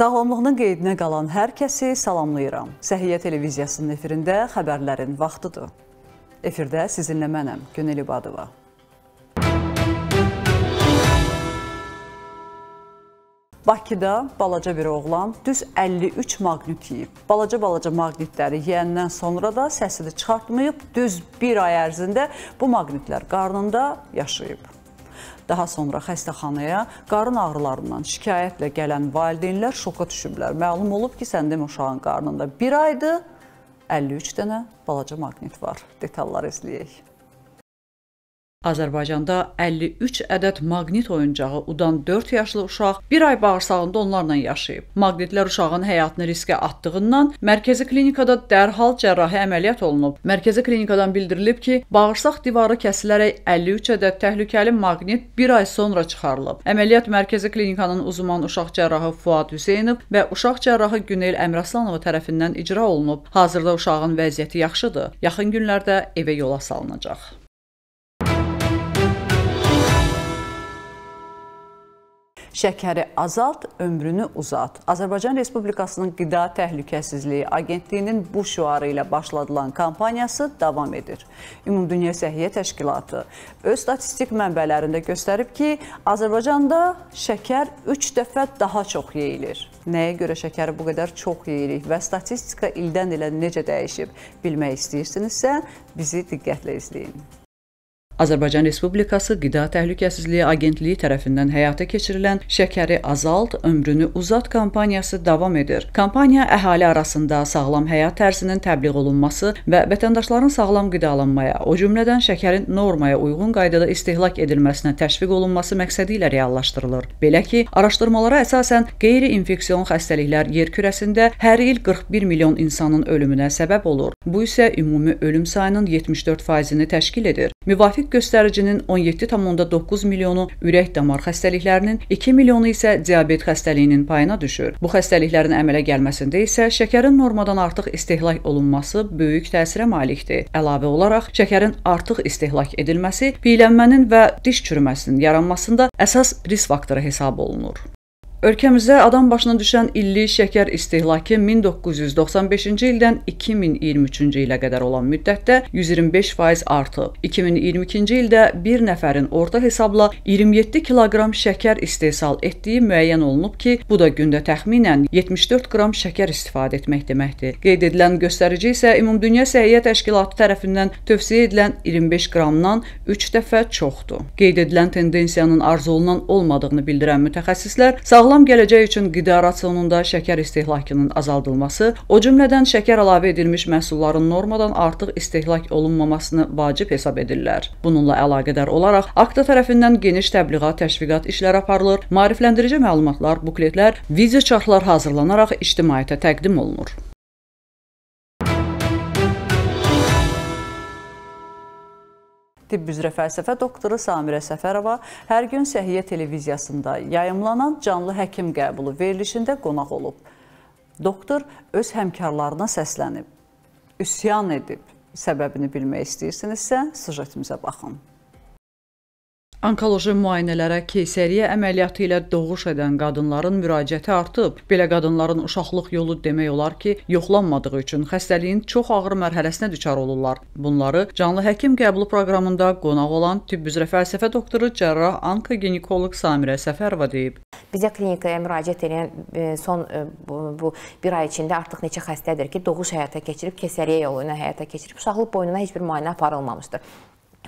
Sağlamlığının qeydinə qalan hər kəsi salamlayıram. Səhiyyə televiziyasının efirində xəbərlərin vaxtıdır. Efirdə sizinlə mənəm, Günel İbadova. Bakıda balaca bir oğlan düz 53 maqnit yeyib. Balaca-balaca maqnitləri yeyəndən sonra da səsini çıxartmayıb, düz bir ay ərzində bu maqnitlər qarnında yaşayıb. Daha sonra xəstəxanaya qarın ağrılarından şikayətlə gələn valideynlər şoka düşüblər. Məlum olub ki, sən demə uşağın qarnında bir aydır 53 dənə balaca maqnit var. Detalları izləyək. Azərbaycanda 53 ədəd maqnit oyuncağı udan 4 yaşlı uşaq bir ay bağırsağında onlarla yaşayıb. Maqnitlər uşağın həyatını riskə atdığından mərkəzi klinikada dərhal cərrahi əməliyyat olunub. Mərkəzi klinikadan bildirilib ki, bağırsaq divarı kəsilərək 53 ədəd təhlükəli maqnit bir ay sonra çıxarılıb. Əməliyyat mərkəzi klinikanın uzman uşaq cərrahı Fuad Hüseynov və uşaq cərrahı Günel Əmraslanova tərəfindən icra olunub. Hazırda uşağın vəziyyəti yaxşıdır. Yaxın günlərdə evə yola salınacaq. şəkəri azalt, ömrünü uzat. Azərbaycan Respublikasının Qida Təhlükəsizliyi Agentliyinin bu şüarı ilə başladılan kampaniyası davam edir. Ümumdünya Səhiyyə Təşkilatı öz statistik mənbələrində göstərib ki, Azərbaycanda şəkər 3 dəfə daha çox yeyilir. Nəyə görə şəkəri bu qədər çox yeyirik və statistika ildən ilə necə dəyişib bilmək istəyirsinizsə, bizi diqqətlə izləyin. Azərbaycan Respublikası Qida Təhlükəsizliyi Agentliyi tərəfindən həyata keçirilən Şəkəri azalt, ömrünü uzat kampaniyası davam edir. Kampaniya əhali arasında sağlam həyat tərzinin təbliğ olunması və vətəndaşların sağlam qidalanmaya, o cümlədən şəkərin normaya uyğun qaydada istehlak edilməsinə təşviq olunması məqsədi ilə reallaşdırılır. Belə ki, araşdırmalara əsasən qeyri-infeksion xəstəliklər yer kürəsində hər il 41 milyon insanın ölümünə səbəb olur. Bu isə ümumi ölüm sayının 74%-ni təşkil edir. Müvafiq göstəricinin 17,9 milyonu ürək damar xəstəliklərinin, 2 milyonu isə diabet xəstəliyinin payına düşür. Bu xəstəliklərin əmələ gəlməsində isə şəkərin normadan artıq istehlak olunması böyük təsirə malikdir. Əlavə olaraq şəkərin artıq istehlak edilməsi piylənmənin və diş çürüməsinin yaranmasında əsas risk faktoru hesab olunur. Ölkəmizə adam başına düşən illik şəkər istehlakı 1995-ci ildən 2023-cü ilə qədər olan müddətdə 125% artıb. 2022-ci ildə bir nəfərin orta hesabla 27 kiloqram şəkər istehsal etdiyi müəyyən olunub ki, bu da gündə təxminən 74 qram şəkər istifadə etmək deməkdir. Qeyd edilən göstərici isə Ümumdünya Səhiyyə Təşkilatı tərəfindən tövsiyə edilən 25 qramdan 3 dəfə çoxdur. Qeyd edilən tendensiyanın arzulanan olmadığını bildirən mütəxəssislər sağlıq Sağlam gələcək üçün qida rasionunda şəkər istehlakının azaldılması, o cümlədən şəkər əlavə edilmiş məhsulların normadan artıq istehlak olunmamasını vacib hesab edirlər. Bununla əlaqədar olaraq Akta tərəfindən geniş təbliğat, təşviqat işləri aparılır, maarifləndirici məlumatlar, bukletlər, video çarxlar hazırlanaraq ictimaiyyətə təqdim olunur. tibb üzrə fəlsəfə doktoru Samirə Səfərova hər gün Səhiyyə televiziyasında yayımlanan canlı həkim qəbulu verilişində qonaq olub. Doktor öz həmkarlarına səslənib, üsyan edib. Səbəbini bilmək istəyirsinizsə, sujetimizə baxın. Onkoloji müayinələrə keysəriyyə əməliyyatı ilə doğuş edən qadınların müraciəti artıb. Belə qadınların uşaqlıq yolu demək olar ki, yoxlanmadığı üçün xəstəliyin çox ağır mərhələsinə düçar olurlar. Bunları canlı həkim qəbulu proqramında qonaq olan tibb üzrə fəlsəfə doktoru cərrah onkoginekoloq Samirə Səfərova deyib. Bizə klinikaya müraciət edən e, son e, bu, bu bir ay içində artıq neçə xəstədir ki, doğuş həyata keçirib, keysəriyyə yolu ilə həyata keçirib, uşaqlıq boynuna heç bir müayinə aparılmamışdır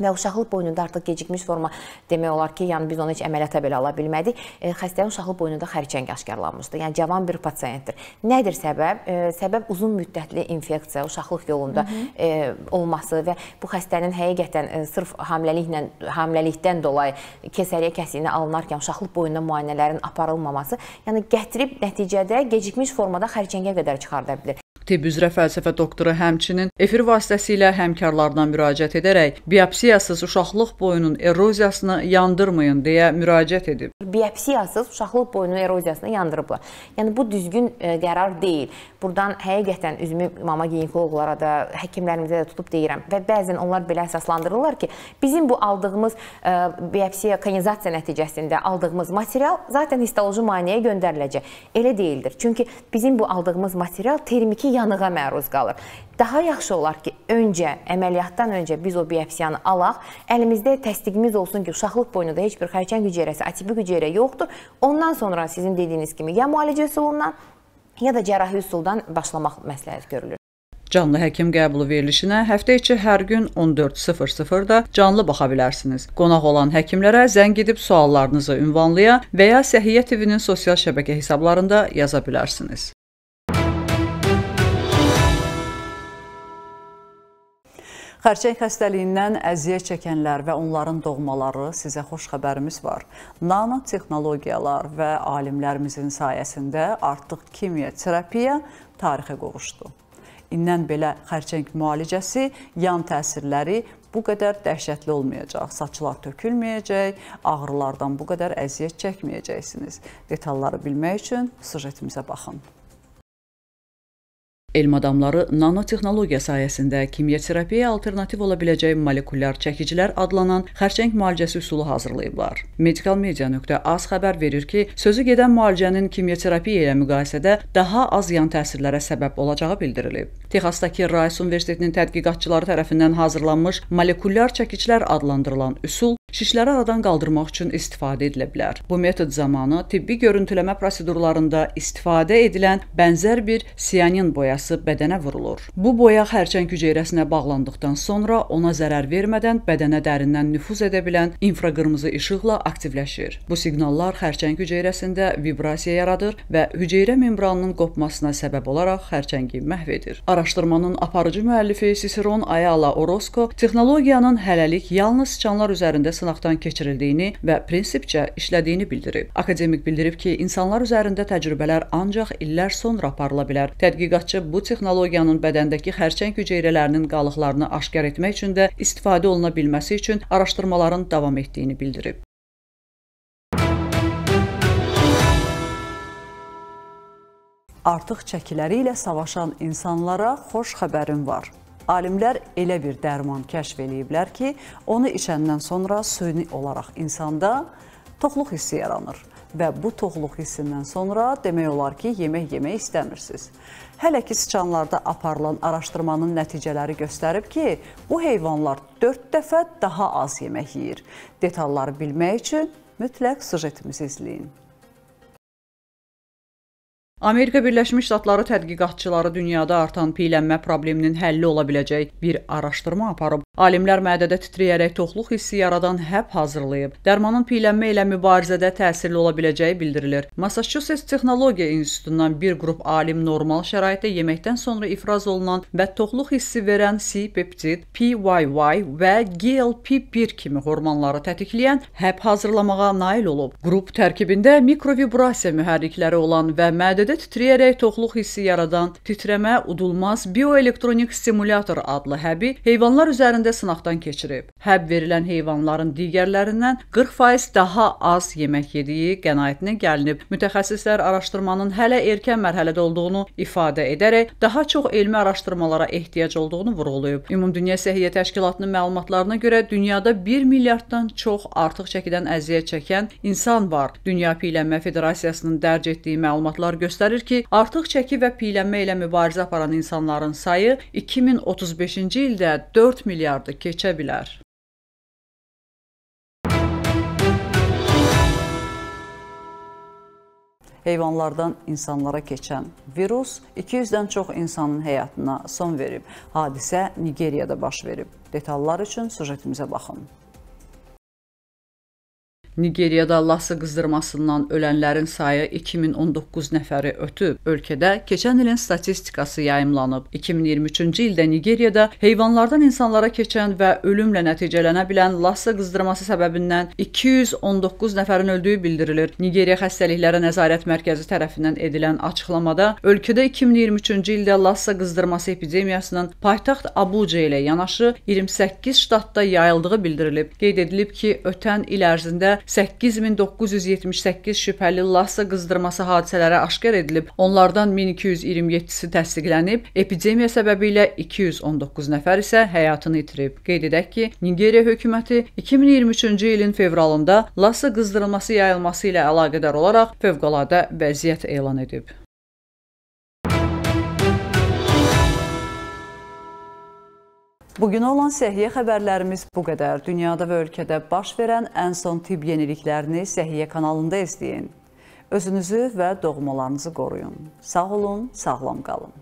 və uşaqlıq boyunda artıq gecikmiş forma demək olar ki, yəni biz onu heç əməliyyata belə ala bilmədik. E, xəstənin uşaqlıq boyunda xərçəng aşkarlanmışdı. Yəni cavan bir pasientdir. Nədir səbəb? E, səbəb uzun müddətli infeksiya uşaqlıq yolunda Hı -hı. E, olması və bu xəstənin həqiqətən e, sırf hamiləliklə hamiləlikdən dolayı kesəriyə kəsiyinə alınarkən uşaqlıq boyunda müayinələrin aparılmaması, yəni gətirib nəticədə gecikmiş formada xərçəngə qədər çıxarda bilər tibb üzrə fəlsəfə doktoru həmçinin efir vasitəsilə həmkarlarına müraciət edərək biopsiyasız uşaqlıq boyunun eroziyasını yandırmayın deyə müraciət edib. Biopsiyasız uşaqlıq boyunun eroziyasını yandırıblar. Yəni bu düzgün e, qərar deyil. Burdan həqiqətən üzümü mama ginekoloqlara da, həkimlərimizə də tutub deyirəm və bəzən onlar belə əsaslandırırlar ki, bizim bu aldığımız e, biopsiya kanizasiya nəticəsində aldığımız material zaten histoloji müayinəyə göndəriləcək. Elə deyildir. Çünki bizim bu aldığımız material termiki yandırır yanığa məruz qalır. Daha yaxşı olar ki, öncə əməliyyatdan öncə biz o biopsiyanı alaq. Əlimizdə təsdiqimiz olsun ki, uşaqlıq boyunda heç bir xərçəng hüceyrəsi, atipik hüceyrə yoxdur. Ondan sonra sizin dediyiniz kimi ya müalicə üsulundan, ya da cərrahi üsuldan başlamaq məsləhət görülür. Canlı həkim qəbulu verilişinə həftə içi hər gün 14:00-da canlı baxa bilərsiniz. Qonaq olan həkimlərə zəng edib suallarınızı ünvanlaya və ya Səhiyyə TV-nin sosial şəbəkə hesablarında yaza bilərsiniz. Xərçəng xəstəliyindən əziyyət çəkənlər və onların doğmaları sizə xoş xəbərimiz var. Nanotexnologiyalar və alimlərimizin sayəsində artıq kimya terapiya tarixə qovuşdu. İndən belə xərçəng müalicəsi yan təsirləri bu qədər dəhşətli olmayacaq. Saçlar tökülməyəcək, ağrılardan bu qədər əziyyət çəkməyəcəksiniz. Detalları bilmək üçün sujetimizə baxın. Elm adamları nanotexnologiya sayəsində kimyoterapiya alternativ ola biləcək molekulyar çəkicilər adlanan xərçəng müalicəsi üsulu hazırlayıblar. medicalmedia.az xəbər verir ki, sözü gedən müalicənin kimyoterapiya ilə müqayisədə daha az yan təsirlərə səbəb olacağı bildirilib. Texasdakı Rice Universitetinin tədqiqatçıları tərəfindən hazırlanmış molekulyar çəkicilər adlandırılan üsul şişləri aradan qaldırmaq üçün istifadə edilə bilər. Bu metod zamanı tibbi görüntüləmə prosedurlarında istifadə edilən bənzər bir siyanin boyası bədənə vurulur. Bu boya xərçəng hüceyrəsinə bağlandıqdan sonra ona zərər vermədən bədənə dərindən nüfuz edə bilən infraqırmızı işıqla aktivləşir. Bu siqnallar xərçəng hüceyrəsində vibrasiya yaradır və hüceyrə membranının qopmasına səbəb olaraq xərçəngi məhv edir. Ara Araşdırmanın aparıcı müəllifi Siseron Ayala Orozco texnologiyanın hələlik yalnız siçanlar üzərində sınaqdan keçirildiyini və prinsipcə işlədiyini bildirib. Akademik bildirib ki, insanlar üzərində təcrübələr ancaq illər sonra aparıla bilər. Tədqiqatçı bu texnologiyanın bədəndəki xərçəng hüceyrələrinin qalıqlarını aşkar etmək üçün də istifadə oluna bilməsi üçün araşdırmaların davam etdiyini bildirib. artıq çəkiləri ilə savaşan insanlara xoş xəbərim var. Alimlər elə bir dərman kəşf eləyiblər ki, onu içəndən sonra süni olaraq insanda toxluq hissi yaranır və bu toxluq hissindən sonra demək olar ki, yemək yemək istəmirsiniz. Hələ ki, sıçanlarda aparılan araşdırmanın nəticələri göstərib ki, bu heyvanlar 4 dəfə daha az yemək yeyir. Detalları bilmək üçün mütləq sujetimizi izləyin. Amerika Birləşmiş Ştatları tədqiqatçıları dünyada artan piylənmə probleminin həlli ola biləcək bir araşdırma aparıb. Alimlər mədədə titrəyərək toxluq hissi yaradan həb hazırlayıb. Dərmanın piylənmə ilə mübarizədə təsirli ola biləcəyi bildirilir. Massachusetts Texnologiya İnstitutundan bir qrup alim normal şəraitdə yeməkdən sonra ifraz olunan və toxluq hissi verən C-peptid, PYY və GLP-1 kimi hormonları tətikləyən həb hazırlamağa nail olub. Qrup tərkibində mikrovibrasiya mühərrikləri olan və mədədə bədəndə titrəyərək toxluq hissi yaradan titrəmə udulmaz bioelektronik stimulyator adlı həbi heyvanlar üzərində sınaqdan keçirib. Həb verilən heyvanların digərlərindən 40% daha az yemək yediyi qənaətinə gəlinib. Mütəxəssislər araşdırmanın hələ erkən mərhələdə olduğunu ifadə edərək daha çox elmi araşdırmalara ehtiyac olduğunu vurğulayıb. Ümumdünya Səhiyyə Təşkilatının məlumatlarına görə dünyada 1 milyarddan çox artıq çəkidən əziyyət çəkən insan var. Dünya Piylənmə Federasiyasının dərc etdiyi məlumatlar göstərir göstərir ki, artıq çəki və piylənmə ilə mübarizə aparan insanların sayı 2035-ci ildə 4 milyardı keçə bilər. heyvanlardan insanlara keçən virus 200-dən çox insanın həyatına son verib. Hadisə Nigeriyada baş verib. Detallar üçün sujetimizə baxın. Nigeriyada Lassa qızdırmasından ölənlərin sayı 2019 nəfəri ötüb. Ölkədə keçən ilin statistikası yayımlanıb. 2023-cü ildə Nigeriyada heyvanlardan insanlara keçən və ölümlə nəticələnə bilən Lassa qızdırması səbəbindən 219 nəfərin öldüyü bildirilir. Nigeriya xəstəliklərə nəzarət mərkəzi tərəfindən edilən açıqlamada ölkədə 2023-cü ildə Lassa qızdırması epidemiyasının paytaxt Abuja ilə yanaşı 28 ştatda yayıldığı bildirilib. Qeyd edilib ki, ötən il ərzində 8978 şübhəli Lassa qızdırması hadisələri aşkar edilib. Onlardan 1227-si təsdiqlənib, epidemiya səbəbi ilə 219 nəfər isə həyatını itirib. Qeyd edək ki, Nigeriya hökuməti 2023-cü ilin fevralında Lassa qızdırılması yayılması ilə əlaqədar olaraq fövqəladə vəziyyət elan edib. Bugün olan səhiyyə xəbərlərimiz bu qədər. Dünyada və ölkədə baş verən ən son tibb yeniliklərini səhiyyə kanalında izləyin. Özünüzü və doğmalarınızı qoruyun. Sağ olun, sağlam qalın.